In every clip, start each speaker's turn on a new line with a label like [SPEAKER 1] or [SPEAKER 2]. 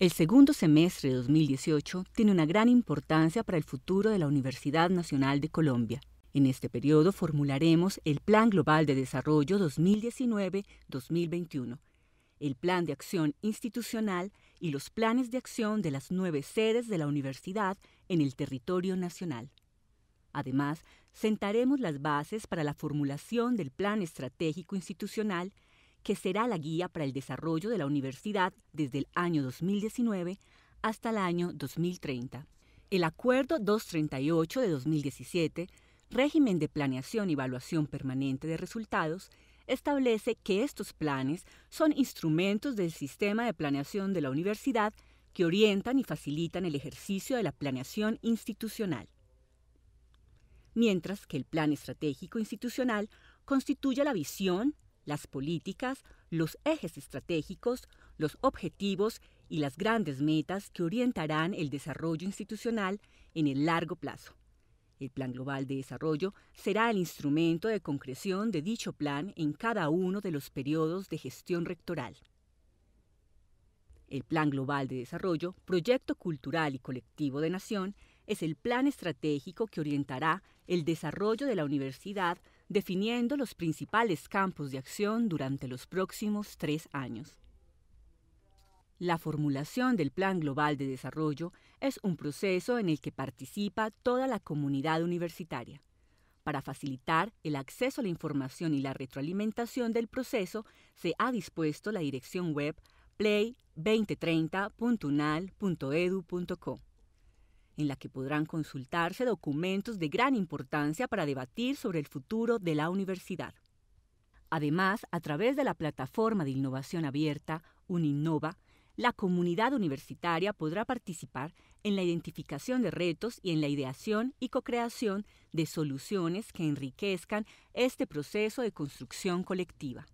[SPEAKER 1] El segundo semestre de 2018 tiene una gran importancia para el futuro de la Universidad Nacional de Colombia. En este periodo formularemos el Plan Global de Desarrollo 2019-2021, el Plan de Acción Institucional y los planes de acción de las nueve sedes de la universidad en el territorio nacional. Además, sentaremos las bases para la formulación del Plan Estratégico Institucional que será la guía para el desarrollo de la universidad desde el año 2019 hasta el año 2030. El Acuerdo 238 de 2017, régimen de planeación y evaluación permanente de resultados, establece que estos planes son instrumentos del sistema de planeación de la universidad que orientan y facilitan el ejercicio de la planeación institucional. Mientras que el plan estratégico institucional constituye la visión, las políticas, los ejes estratégicos, los objetivos y las grandes metas que orientarán el desarrollo institucional en el largo plazo. El Plan Global de Desarrollo será el instrumento de concreción de dicho plan en cada uno de los periodos de gestión rectoral. El Plan Global de Desarrollo, Proyecto Cultural y Colectivo de Nación, es el plan estratégico que orientará el desarrollo de la universidad definiendo los principales campos de acción durante los próximos tres años. La formulación del Plan Global de Desarrollo es un proceso en el que participa toda la comunidad universitaria. Para facilitar el acceso a la información y la retroalimentación del proceso, se ha dispuesto la dirección web play2030.unal.edu.co en la que podrán consultarse documentos de gran importancia para debatir sobre el futuro de la universidad. Además, a través de la plataforma de innovación abierta, Uninova, la comunidad universitaria podrá participar en la identificación de retos y en la ideación y co-creación de soluciones que enriquezcan este proceso de construcción colectiva.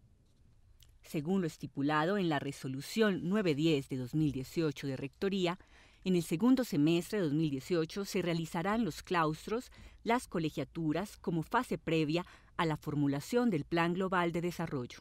[SPEAKER 1] Según lo estipulado en la Resolución 910 de 2018 de Rectoría, en el segundo semestre de 2018 se realizarán los claustros, las colegiaturas, como fase previa a la formulación del Plan Global de Desarrollo.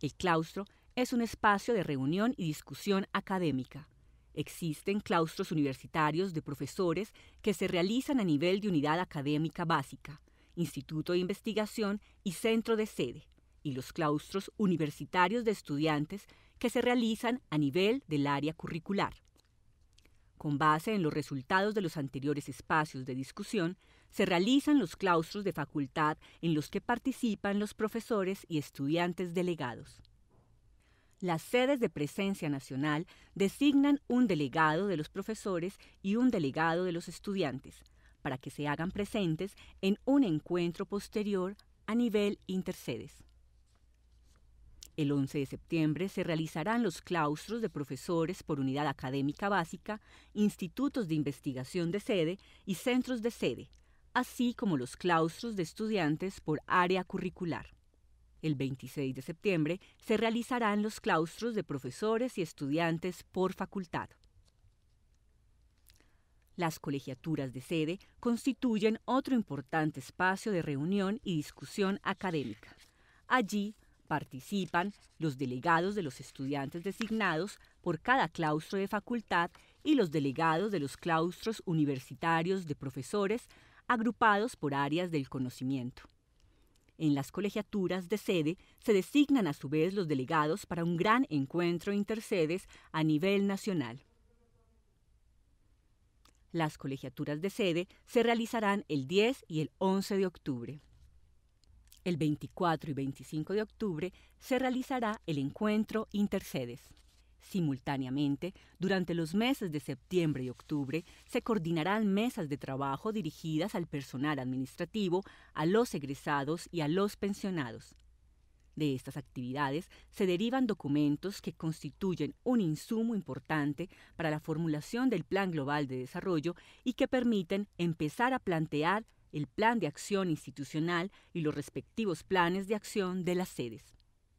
[SPEAKER 1] El claustro es un espacio de reunión y discusión académica. Existen claustros universitarios de profesores que se realizan a nivel de unidad académica básica, instituto de investigación y centro de sede, y los claustros universitarios de estudiantes que se realizan a nivel del área curricular. Con base en los resultados de los anteriores espacios de discusión, se realizan los claustros de facultad en los que participan los profesores y estudiantes delegados. Las sedes de presencia nacional designan un delegado de los profesores y un delegado de los estudiantes, para que se hagan presentes en un encuentro posterior a nivel intercedes. El 11 de septiembre se realizarán los claustros de profesores por unidad académica básica, institutos de investigación de sede y centros de sede, así como los claustros de estudiantes por área curricular. El 26 de septiembre se realizarán los claustros de profesores y estudiantes por facultad. Las colegiaturas de sede constituyen otro importante espacio de reunión y discusión académica. Allí, Participan los delegados de los estudiantes designados por cada claustro de facultad y los delegados de los claustros universitarios de profesores agrupados por áreas del conocimiento. En las colegiaturas de sede se designan a su vez los delegados para un gran encuentro intercedes a nivel nacional. Las colegiaturas de sede se realizarán el 10 y el 11 de octubre. El 24 y 25 de octubre se realizará el encuentro Intercedes. Simultáneamente, durante los meses de septiembre y octubre, se coordinarán mesas de trabajo dirigidas al personal administrativo, a los egresados y a los pensionados. De estas actividades se derivan documentos que constituyen un insumo importante para la formulación del Plan Global de Desarrollo y que permiten empezar a plantear el Plan de Acción Institucional y los respectivos planes de acción de las sedes.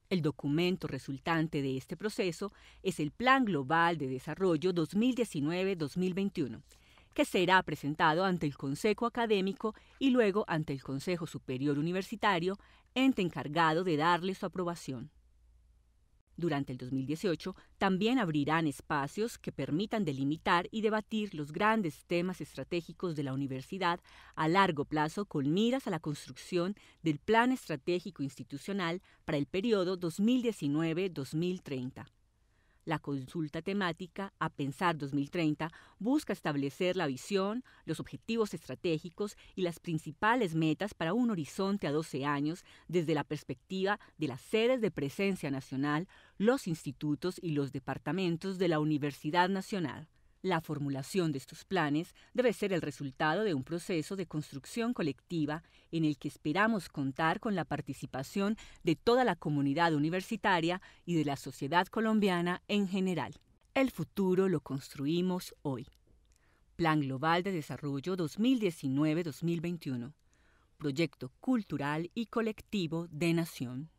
[SPEAKER 1] El documento resultante de este proceso es el Plan Global de Desarrollo 2019-2021, que será presentado ante el Consejo Académico y luego ante el Consejo Superior Universitario, ente encargado de darle su aprobación. Durante el 2018 también abrirán espacios que permitan delimitar y debatir los grandes temas estratégicos de la universidad a largo plazo con miras a la construcción del Plan Estratégico Institucional para el periodo 2019-2030. La consulta temática A Pensar 2030 busca establecer la visión, los objetivos estratégicos y las principales metas para un horizonte a 12 años desde la perspectiva de las sedes de presencia nacional, los institutos y los departamentos de la Universidad Nacional. La formulación de estos planes debe ser el resultado de un proceso de construcción colectiva en el que esperamos contar con la participación de toda la comunidad universitaria y de la sociedad colombiana en general. El futuro lo construimos hoy. Plan Global de Desarrollo 2019-2021. Proyecto Cultural y Colectivo de Nación.